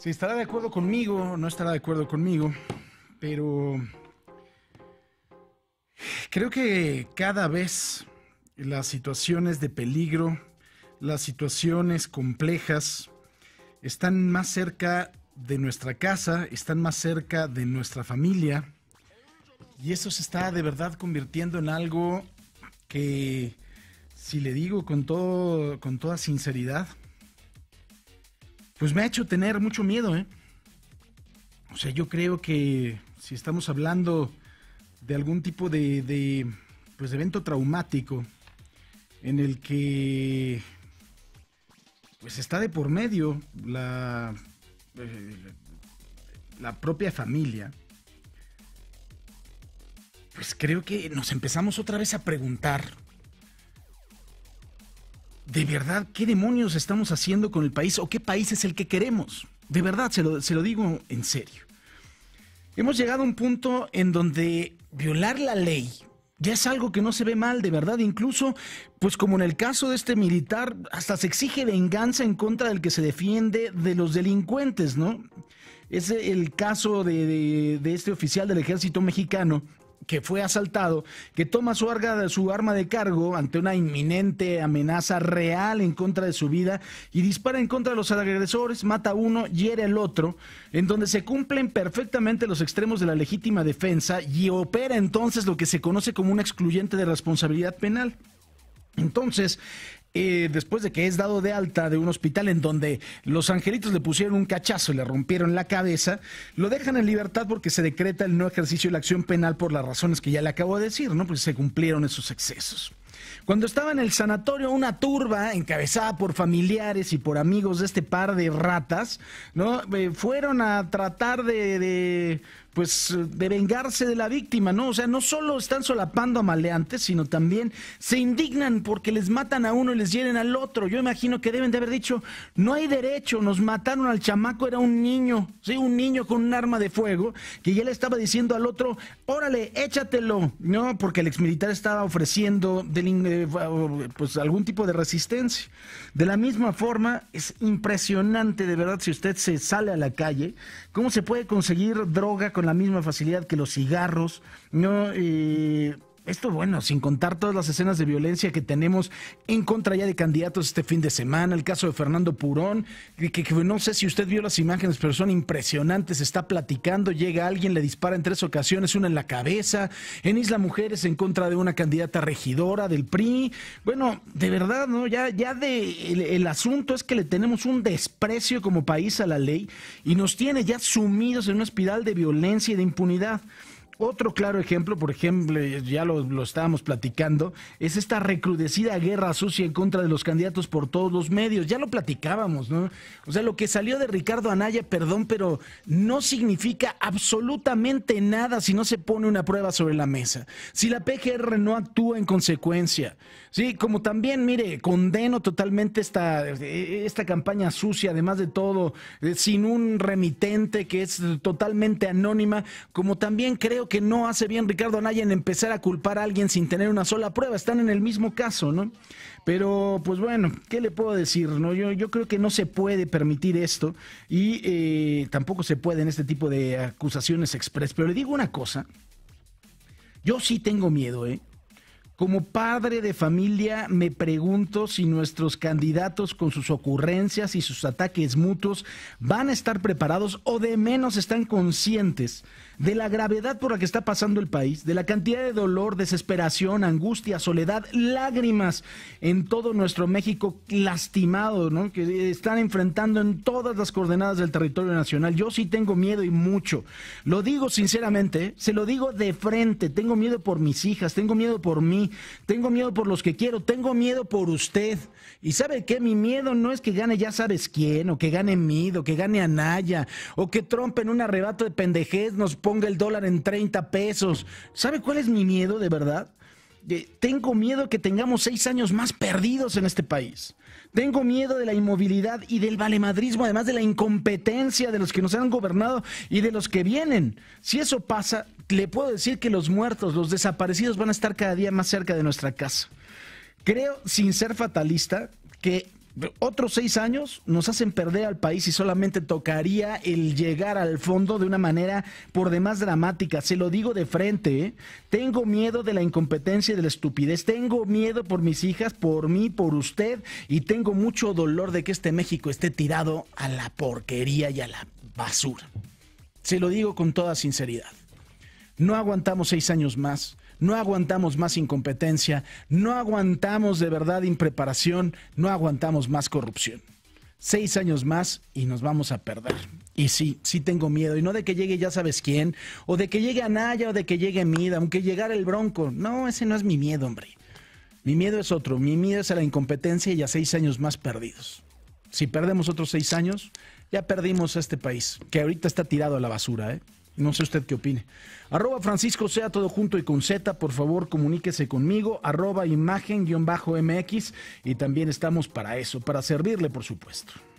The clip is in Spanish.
Si estará de acuerdo conmigo no estará de acuerdo conmigo, pero creo que cada vez las situaciones de peligro, las situaciones complejas, están más cerca de nuestra casa, están más cerca de nuestra familia. Y eso se está de verdad convirtiendo en algo que, si le digo con, todo, con toda sinceridad, pues me ha hecho tener mucho miedo. ¿eh? O sea, yo creo que si estamos hablando de algún tipo de, pues, evento traumático en el que pues está de por medio la, eh, la propia familia, pues creo que nos empezamos otra vez a preguntar de verdad, ¿qué demonios estamos haciendo con el país o qué país es el que queremos? De verdad, se lo, digo en serio. Hemos llegado a un punto en donde violar la ley ya es algo que no se ve mal, de verdad. Incluso, pues como en el caso de este militar, hasta se exige venganza en contra del que se defiende de los delincuentes, ¿no? Es el caso de este oficial del ejército mexicano que fue asaltado, que toma su, arma de cargo ante una inminente amenaza real en contra de su vida y dispara en contra de los agresores, mata a uno, hiere al otro, en donde se cumplen perfectamente los extremos de la legítima defensa y opera entonces lo que se conoce como un excluyente de responsabilidad penal. Entonces, eh, después de que es dado de alta de un hospital en donde los angelitos le pusieron un cachazo, y le rompieron la cabeza, lo dejan en libertad porque se decreta el no ejercicio de la acción penal por las razones que ya le acabo de decir, ¿no? Pues se cumplieron esos excesos. Cuando estaba en el sanatorio, una turba encabezada por familiares y por amigos de este par de ratas, ¿no? Eh, fueron a tratar de pues de vengarse de la víctima, ¿no? O sea, no solo están solapando a maleantes, sino también se indignan porque les matan a uno y les hieren al otro. Yo imagino que deben de haber dicho, no hay derecho, nos mataron al chamaco, era un niño, sí, un niño con un arma de fuego, que ya le estaba diciendo al otro, órale, échatelo, ¿no? Porque el exmilitar estaba ofreciendo eh, pues algún tipo de resistencia. De la misma forma, es impresionante, de verdad, si usted se sale a la calle, cómo se puede conseguir droga con la misma facilidad que los cigarros, ¿no? Eh, esto bueno, sin contar todas las escenas de violencia que tenemos en contra ya de candidatos este fin de semana, el caso de Fernando Purón, que, no sé si usted vio las imágenes, pero son impresionantes, está platicando, llega alguien, le dispara en tres ocasiones, una en la cabeza, en Isla Mujeres en contra de una candidata regidora del PRI, bueno, de verdad, ¿no? Ya, ya de, el asunto es que le tenemos un desprecio como país a la ley y nos tiene ya sumidos en una espiral de violencia y de impunidad. Otro claro ejemplo, por ejemplo, ya lo, estábamos platicando, es esta recrudecida guerra sucia en contra de los candidatos por todos los medios. Ya lo platicábamos, ¿no? O sea, lo que salió de Ricardo Anaya, perdón, pero no significa absolutamente nada si no se pone una prueba sobre la mesa. Si la PGR no actúa en consecuencia. Sí, como también, mire, condeno totalmente esta, esta campaña sucia, además de todo, eh, sin un remitente que es totalmente anónima, como también creo que no hace bien Ricardo Anaya en empezar a culpar a alguien sin tener una sola prueba. Están en el mismo caso, ¿no? Pero, pues bueno, ¿qué le puedo decir? No? Yo, yo creo que no se puede permitir esto y eh, tampoco se pueden este tipo de acusaciones express. Pero le digo una cosa. Yo sí tengo miedo, ¿eh? Como padre de familia, me pregunto si nuestros candidatos con sus ocurrencias y sus ataques mutuos van a estar preparados o de menos están conscientes de la gravedad por la que está pasando el país, de la cantidad de dolor, desesperación, angustia, soledad, lágrimas en todo nuestro México lastimado, ¿no? que están enfrentando en todas las coordenadas del territorio nacional. Yo sí tengo miedo y mucho. Lo digo sinceramente, se lo digo de frente. Tengo miedo por mis hijas, tengo miedo por mí tengo miedo por los que quiero, tengo miedo por usted. Y sabe qué, mi miedo no es que gane ya sabes quién, o que gane Mido, que gane Anaya, o que Trump en un arrebato de pendejez nos ponga el dólar en 30 pesos. ¿Sabe cuál es mi miedo de verdad? tengo miedo que tengamos seis años más perdidos en este país. Tengo miedo de la inmovilidad y del valemadrismo, además de la incompetencia de los que nos han gobernado y de los que vienen. Si eso pasa, le puedo decir que los muertos, los desaparecidos van a estar cada día más cerca de nuestra casa. Creo, sin ser fatalista, que otros seis años nos hacen perder al país y solamente tocaría el llegar al fondo de una manera por demás dramática. Se lo digo de frente. ¿eh? Tengo miedo de la incompetencia y de la estupidez. Tengo miedo por mis hijas, por mí, por usted. Y tengo mucho dolor de que este México esté tirado a la porquería y a la basura. Se lo digo con toda sinceridad. No aguantamos seis años más no aguantamos más incompetencia, no aguantamos de verdad impreparación, no aguantamos más corrupción. Seis años más y nos vamos a perder. Y sí, sí tengo miedo. Y no de que llegue ya sabes quién, o de que llegue Anaya, o de que llegue Mida, aunque llegara el Bronco. No, ese no es mi miedo, hombre. Mi miedo es otro. Mi miedo es a la incompetencia y a seis años más perdidos. Si perdemos otros seis años, ya perdimos a este país, que ahorita está tirado a la basura, ¿eh? No sé usted qué opine. Arroba Francisco Sea todo junto y con Z, por favor comuníquese conmigo. Arroba imagen-mx y también estamos para eso, para servirle por supuesto.